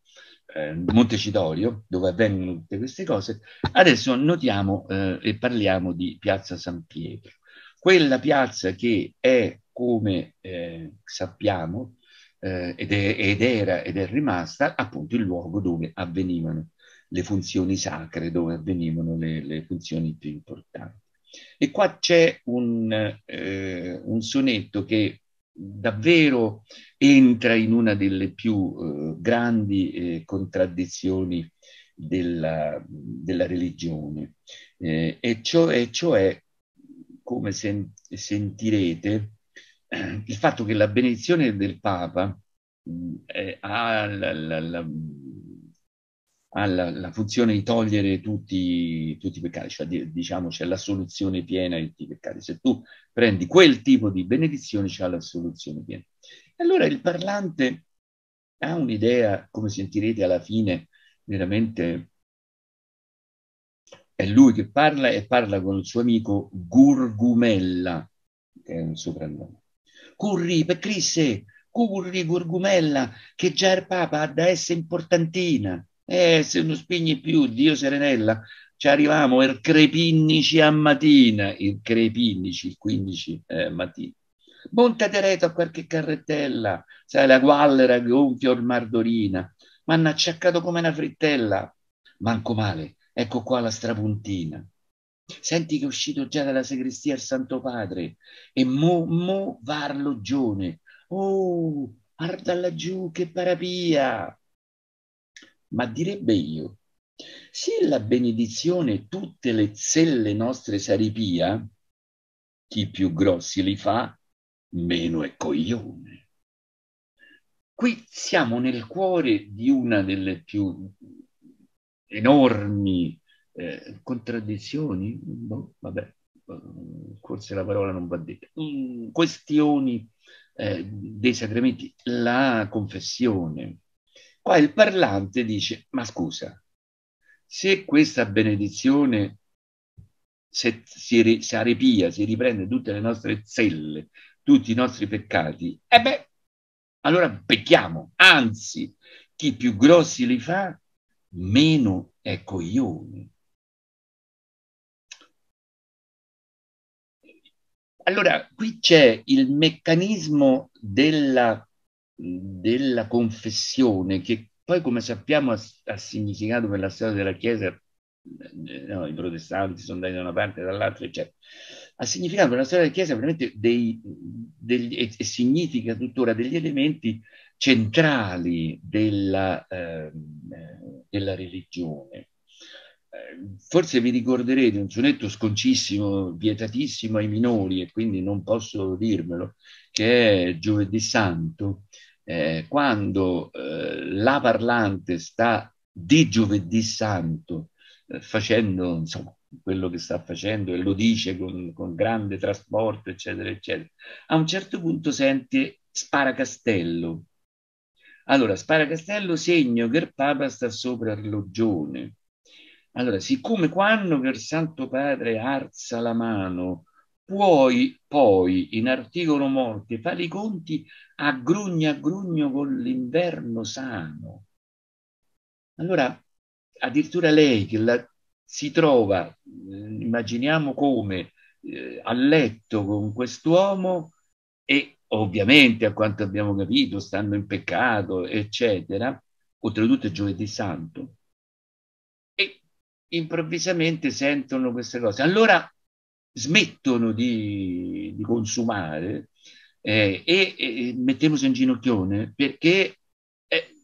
eh, Montecitorio, dove avvengono tutte queste cose. Adesso notiamo eh, e parliamo di piazza San Pietro, quella piazza che è, come eh, sappiamo, eh, ed, è, ed era ed è rimasta appunto il luogo dove avvenivano le funzioni sacre, dove avvenivano le, le funzioni più importanti. E qua c'è un, eh, un sonetto che davvero entra in una delle più eh, grandi eh, contraddizioni della, della religione, eh, e, cioè, cioè, come sen sentirete, il fatto che la benedizione del Papa mm, ha la, la, la ha la, la funzione di togliere tutti, tutti i peccati, cioè di, diciamo c'è la soluzione piena di tutti i peccati. Se tu prendi quel tipo di benedizione c'è la soluzione piena. Allora il parlante ha un'idea, come sentirete alla fine, veramente è lui che parla e parla con il suo amico Gurgumella, che è un soprannome. Curri, per Crisse, Curri Gurgumella, che già il Papa ha da essere importantina. Eh, se non spegni più, Dio Serenella, ci arriviamo, il er crepinnici a mattina, il er crepinnici, il 15 eh, mattina. Monte Tereto a qualche carrettella, sai la guallera gonfia mi m'hanno acciaccato come una frittella, manco male, ecco qua la strapuntina. Senti che è uscito già dalla segrestia il Santo Padre e mo, mo varlo gione. Oh, guarda laggiù che parapia! ma direbbe io, se la benedizione tutte le zelle nostre saripia, chi più grossi li fa, meno è coglione. Qui siamo nel cuore di una delle più enormi eh, contraddizioni, boh, vabbè, forse la parola non va detta, mm, questioni eh, dei sacramenti, la confessione Qua il parlante dice, ma scusa, se questa benedizione se, si, si arepia, si riprende tutte le nostre zelle, tutti i nostri peccati, e eh beh, allora pecchiamo. Anzi, chi più grossi li fa, meno è coglione. Allora, qui c'è il meccanismo della della confessione, che poi come sappiamo ha, ha significato per la storia della Chiesa, eh, no, i protestanti sono andati da una parte e dall'altra, eccetera, ha significato per la storia della Chiesa veramente dei, degli, e, e significa tuttora degli elementi centrali della, ehm, eh, della religione eh, forse vi ricorderete un sonetto sconcissimo, vietatissimo ai minori, e quindi non posso dirmelo, che è giovedì santo, eh, quando eh, la parlante sta di giovedì santo eh, facendo insomma, quello che sta facendo e lo dice con, con grande trasporto, eccetera, eccetera, a un certo punto sente Sparacastello. Allora, Sparacastello segno che il Papa sta sopra Arlogione. Allora, siccome quando il Santo Padre alza la mano Puoi poi, in articolo morte, fare i conti a grugno a grugno con l'inverno sano. Allora, addirittura lei che la, si trova, eh, immaginiamo come, eh, a letto con quest'uomo e ovviamente a quanto abbiamo capito, stanno in peccato, eccetera, oltretutto è giovedì santo, e improvvisamente sentono queste cose. Allora smettono di, di consumare eh, e, e mettiamoci in ginocchione perché eh,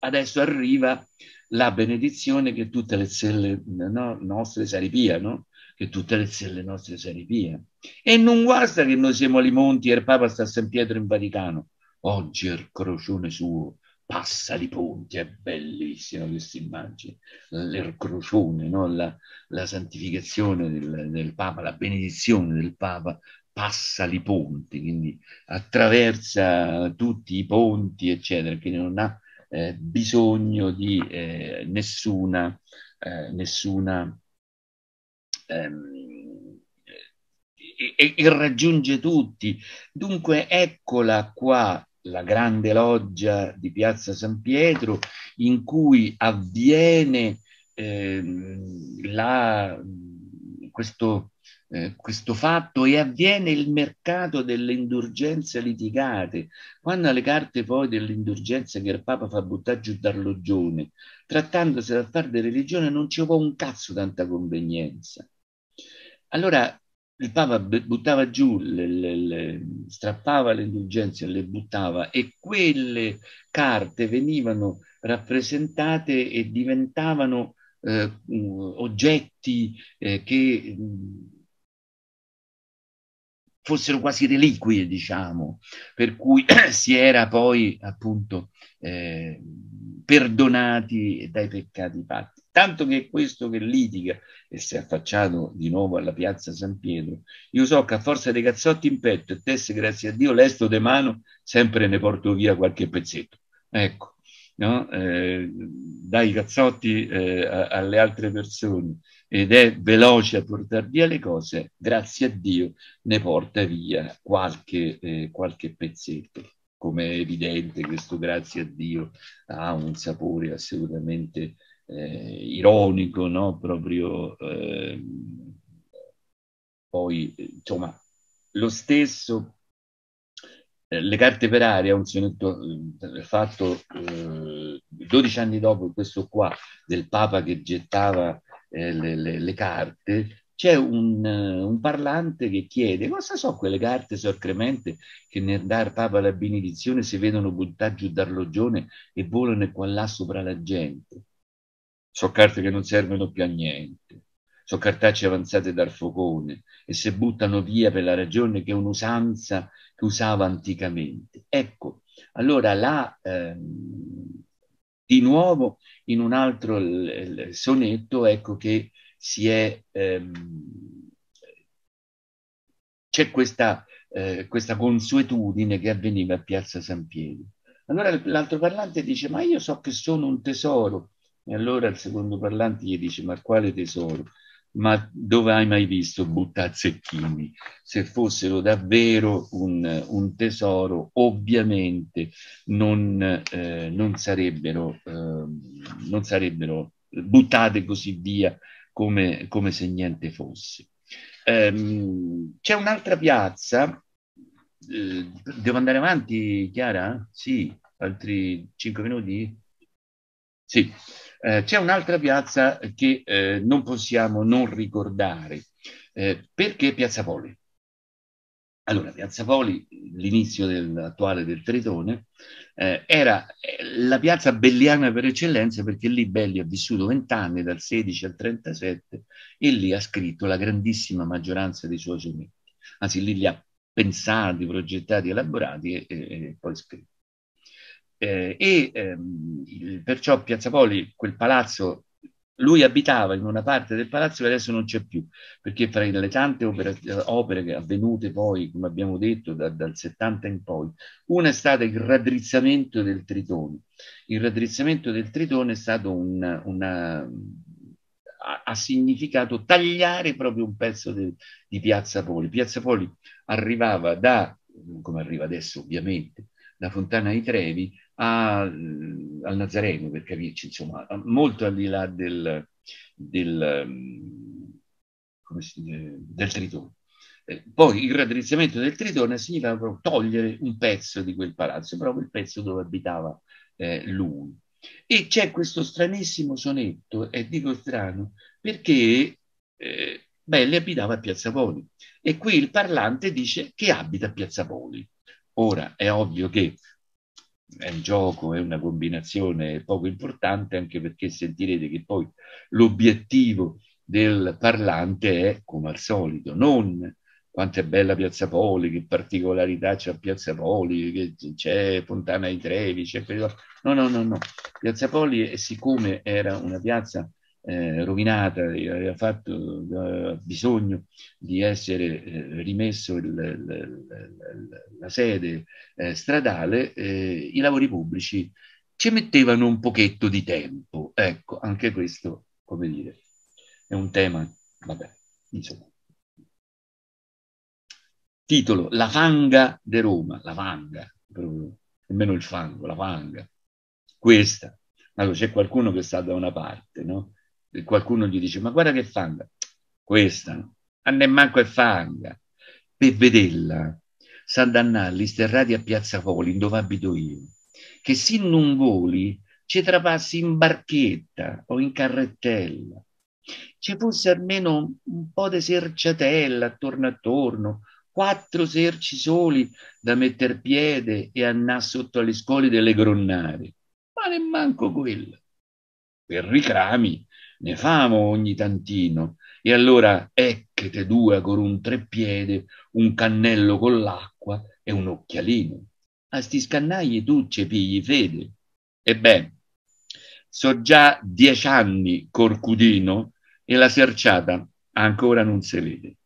adesso arriva la benedizione che tutte le celle no, nostre sarebbero, che tutte le celle nostre si sarebbero. E non guasta che noi siamo alimonti e il Papa sta a San Pietro in Vaticano, oggi è il crocione suo, passa di ponte, è bellissima questa immagine, l'ercrocione, no? la, la, santificazione del, del, Papa, la benedizione del Papa passa i ponti, quindi attraversa tutti i ponti, eccetera, che non ha eh, bisogno di eh, nessuna, eh, nessuna ehm, e, e raggiunge tutti. Dunque eccola qua la grande loggia di Piazza San Pietro in cui avviene eh, la, questo, eh, questo, fatto e avviene il mercato delle indurgenze litigate. Quando alle carte poi dell'indurgenza che il Papa fa buttare giù dall'ogione, trattandosi da fare di religione non ci può un cazzo tanta convenienza. Allora il Papa buttava giù, le, le, le, strappava le indulgenze, le buttava e quelle carte venivano rappresentate e diventavano eh, mm, oggetti eh, che mm, fossero quasi reliquie, diciamo, per cui si era poi appunto eh, perdonati dai peccati fatti. Tanto che questo che litiga e si è affacciato di nuovo alla piazza San Pietro, io so che a forza dei cazzotti in petto e tesse, grazie a Dio, lesto de mano, sempre ne porto via qualche pezzetto. Ecco, no? eh, dai cazzotti eh, alle altre persone ed è veloce a portare via le cose, grazie a Dio ne porta via qualche, eh, qualche pezzetto. Come è evidente, questo grazie a Dio ha un sapore assolutamente eh, ironico, no? proprio ehm, poi insomma lo stesso eh, le carte per aria, un sonetto eh, fatto eh, 12 anni dopo questo qua del Papa che gettava eh, le, le, le, carte, c'è un, un, parlante che chiede cosa so quelle carte, Sor Cremente, che nel dar Papa la benedizione si vedono buttate giù dall'ogione e volano qua là sopra la gente. So carte che non servono più a niente, so cartacce avanzate dal focone e se buttano via per la ragione che è un'usanza che usava anticamente. Ecco, allora là ehm, di nuovo in un altro l- l- sonetto ecco che si è... Ehm, c'è questa, eh, questa, consuetudine che avveniva a Piazza San Pietro. Allora l'altro parlante dice, ma io so che sono un tesoro, e allora il secondo parlante gli dice, ma quale tesoro? Ma dove hai mai visto buttare zecchini? Se fossero davvero un, un tesoro, ovviamente non, eh, non, sarebbero, eh, non, sarebbero, buttate così via come, come se niente fosse. Ehm, c'è un'altra piazza, eh, devo andare avanti Chiara? Sì, altri cinque minuti? Sì. Eh, c'è un'altra piazza che eh, non possiamo non ricordare. Eh, perché Piazza Poli? Allora, Piazza Poli, l'inizio dell'attuale del Tritone, eh, era eh, la piazza belliana per eccellenza perché lì Belli ha vissuto vent'anni, dal 16 al 37, e lì ha scritto la grandissima maggioranza dei suoi sonetti. Anzi, lì li ha pensati, progettati, elaborati e, e, e poi scritti. Eh, e ehm, il, perciò Piazza Poli, quel palazzo, lui abitava in una parte del palazzo che adesso non c'è più, perché fra le tante opere, opere avvenute poi, come abbiamo detto, da, dal 70 in poi, una è stata il raddrizzamento del Tritone. Il raddrizzamento del Tritone è stato un, una, ha significato tagliare proprio un pezzo de, di Piazza Poli. Piazza Poli arrivava da, come arriva adesso ovviamente, da Fontana di Trevi a, al Nazareno, per capirci, insomma, molto al di là del, del, ehm, si, del tritone. Eh, poi il raddrizzamento del tritone significa proprio togliere un pezzo di quel palazzo, proprio il pezzo dove abitava eh, lui. E c'è questo stranissimo sonetto, e dico strano, perché eh, Belli abitava a Piazza Poli e qui il parlante dice che abita a Piazza Poli. Ora è ovvio che è un gioco, è una combinazione poco importante, anche perché sentirete che poi l'obiettivo del parlante è, come al solito, non quanto è bella Piazza Poli, che particolarità c'è a Piazza Poli, che c'è Fontana di Trevi, c'è... No, no, no, no. Piazza Poli, siccome era una piazza eh, rovinata, aveva, fatto, aveva bisogno di essere eh, rimesso il, il, la sede eh, stradale, eh, i lavori pubblici ci mettevano un pochetto di tempo. Ecco, anche questo, come dire, è un tema, vabbè, insomma. Titolo, La fanga di Roma, la fanga, proprio, nemmeno il fango, la fanga. Questa, allora c'è qualcuno che sta da una parte, no? E qualcuno gli dice, ma guarda che fanga, questa, a manco è fanga, per vederla, sa dannarli sterrati a Piazza Poli, dove abito io, che se non voli ci trapassi in barchetta o in carrettella, ci fosse almeno un po' di serciatella attorno attorno, quattro serci soli da metter piede e annà sotto alle scuole delle gronnare. Ma ne manco quello. Per ricrami, ne famo ogni tantino. E allora te due con un treppiede, un cannello con l'acqua e un occhialino. A sti scannagli tu ce pigli fede. Ebbene, so già dieci anni corcudino e la serciata ancora non si vede.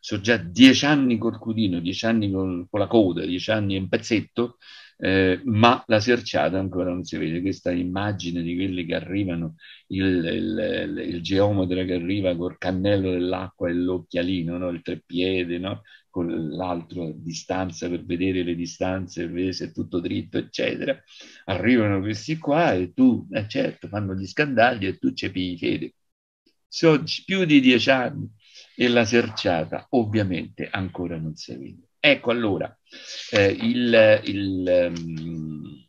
So già dieci anni corcudino, dieci anni con, con la coda, dieci anni e un pezzetto eh, ma la serciata ancora non si vede. Questa immagine di quelli che arrivano, il, il, il geometra che arriva col cannello dell'acqua e l'occhialino, no? il treppiede, no? con l'altro distanza per vedere le distanze, vedere se è tutto dritto, eccetera. Arrivano questi qua e tu, eh certo, fanno gli scandali e tu cepi i fede. Sono più di dieci anni e la serciata ovviamente ancora non si vede. Ecco allora, eh, il, il, um,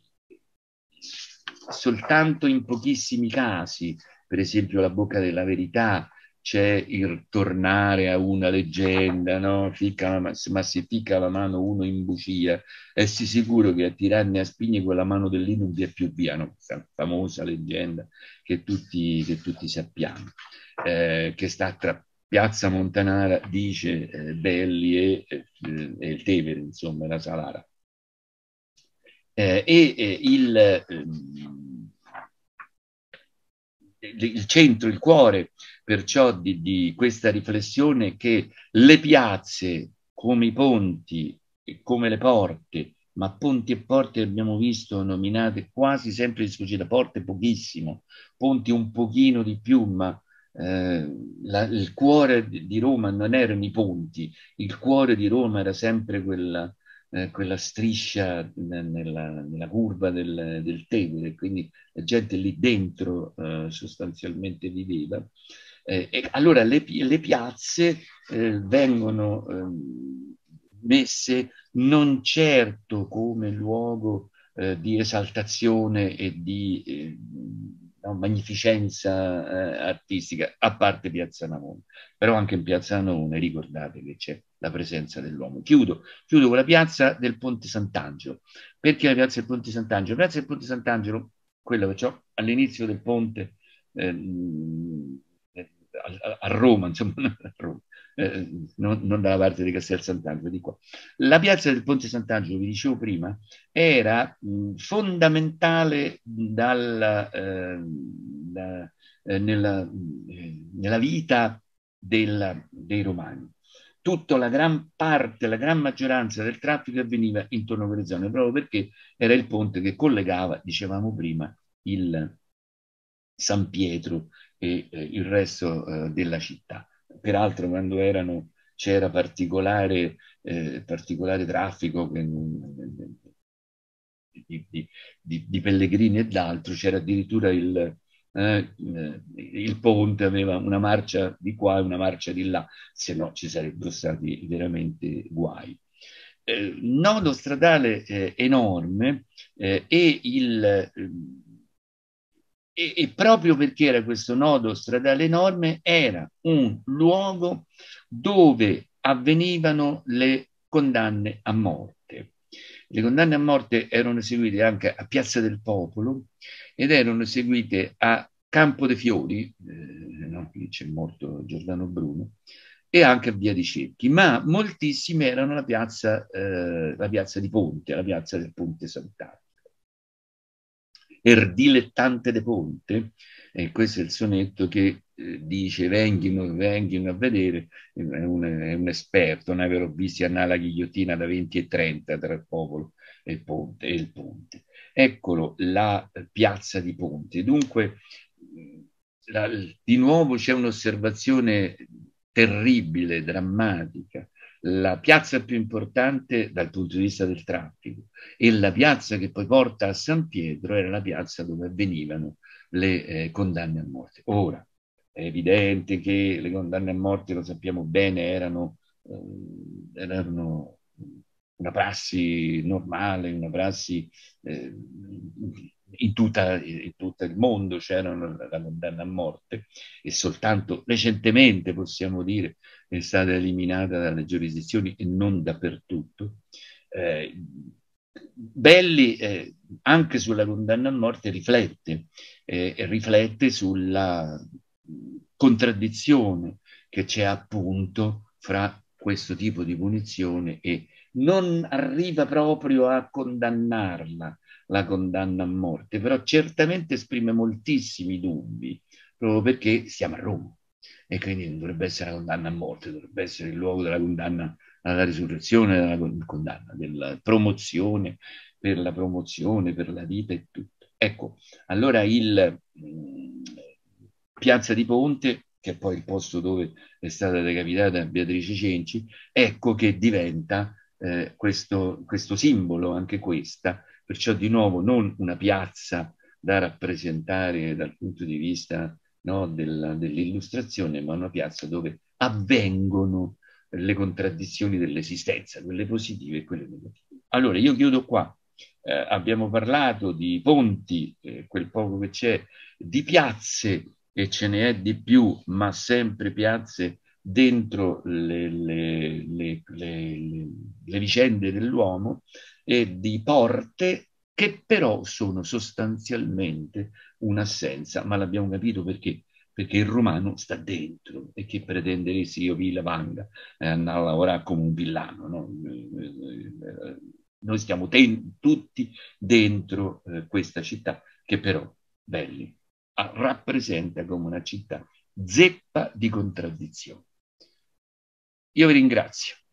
soltanto in pochissimi casi, per esempio la bocca della verità, c'è il tornare a una leggenda, no? Fica, ma, ma se ficca la mano uno in bucia, essi sicuro che a tirarne a spigni quella mano del non vi è più via, no? Questa famosa leggenda che tutti, che tutti sappiamo, eh, che sta tra Piazza Montanara dice eh, Belli e, eh, e, il Tevere, insomma, la Salara. Eh, e eh, ehm, il, il, centro, il cuore perciò di, di questa riflessione è che le piazze, come i ponti, come le porte, ma ponti e porte abbiamo visto nominate quasi sempre di da porte pochissimo, ponti un pochino di più, ma eh, la, il cuore di Roma non erano i ponti, il cuore di Roma era sempre quella, eh, quella striscia nella, nella curva del, del, Tevere, quindi la gente lì dentro eh, sostanzialmente viveva. Eh, e allora le, le piazze eh, vengono ehm, messe non certo come luogo di esaltazione e di no? magnificenza eh, artistica, a parte Piazza Navone. Però anche in Piazza Navone ricordate che c'è la presenza dell'uomo. Chiudo, chiudo con la piazza del Ponte Sant'Angelo. Perché la piazza del Ponte Sant'Angelo? La piazza del Ponte Sant'Angelo, quella che ho all'inizio del ponte eh, eh a, a, Roma, insomma, a Roma. Eh, non, non, dalla parte di Castel Sant'Angelo, di qua. La piazza del Ponte Sant'Angelo, vi dicevo prima, era mh, fondamentale dalla, eh, da, eh, nella, eh, nella, vita della, dei romani tutta la gran parte, la gran maggioranza del traffico avveniva intorno a quelle zone, proprio perché era il ponte che collegava, dicevamo prima, il San Pietro e eh, il resto eh, della città peraltro quando erano, c'era particolare, eh, particolare traffico di, di, di, di, pellegrini e d'altro, c'era addirittura il, eh, il ponte aveva una marcia di qua e una marcia di là, se no ci sarebbero stati veramente guai. Eh, nodo stradale eh, enorme eh, e il e, e, proprio perché era questo nodo stradale enorme, era un luogo dove avvenivano le condanne a morte. Le condanne a morte erano eseguite anche a Piazza del Popolo ed erano eseguite a Campo dei Fiori, eh, no, qui c'è morto Giordano Bruno, e anche a Via di Cerchi, ma moltissime erano la piazza, eh, la piazza di Ponte, la piazza del Ponte Sant'Anna er dilettante de ponte, e questo è il sonetto che eh, dice venghino, venghino a vedere, è un, è un esperto, ne avrò visti a alla ghigliottina da 20 e 30 tra il popolo e il ponte. E il ponte. Eccolo, la piazza di Ponte. Dunque, la, di nuovo c'è un'osservazione terribile, drammatica, la piazza più importante dal punto di vista del traffico e la piazza che poi porta a San Pietro era la piazza dove avvenivano le eh, condanne a morte. Ora, è evidente che le condanne a morte, lo sappiamo bene, erano, eh, erano una prassi normale, una prassi eh, in, tutta, in tutto il mondo c'era la, la condanna a morte e soltanto recentemente possiamo dire è stata eliminata dalle giurisdizioni e non dappertutto. Eh, Belli eh, anche sulla condanna a morte riflette, eh, riflette sulla contraddizione che c'è appunto fra questo tipo di punizione e non arriva proprio a condannarla, la condanna a morte, però certamente esprime moltissimi dubbi, proprio perché siamo a Roma e quindi non dovrebbe essere la condanna a morte, dovrebbe essere il luogo della condanna alla risurrezione, della condanna, della promozione, per la promozione, per la vita e tutto. Ecco, allora il mh, mm, Piazza di Ponte, che è poi il posto dove è stata decapitata Beatrice Cenci, ecco che diventa eh, questo, questo simbolo, anche questa, Perciò di nuovo non una piazza da rappresentare dal punto di vista no, della, dell'illustrazione, ma una piazza dove avvengono le contraddizioni dell'esistenza, quelle positive e quelle negative. Allora, io chiudo qua. Eh, abbiamo parlato di ponti, eh, quel poco che c'è, di piazze, e ce ne è di più, ma sempre piazze dentro le, le, le, le vicende dell'uomo e di porte che però sono sostanzialmente un'assenza, ma l'abbiamo capito perché perché il romano sta dentro e chi pretende che sì, io vi lavanga eh, andare a lavorare come un villano. No? Noi stiamo tutti dentro eh, questa città che però, belli, rappresenta come una città zeppa di contraddizioni. Io vi ringrazio.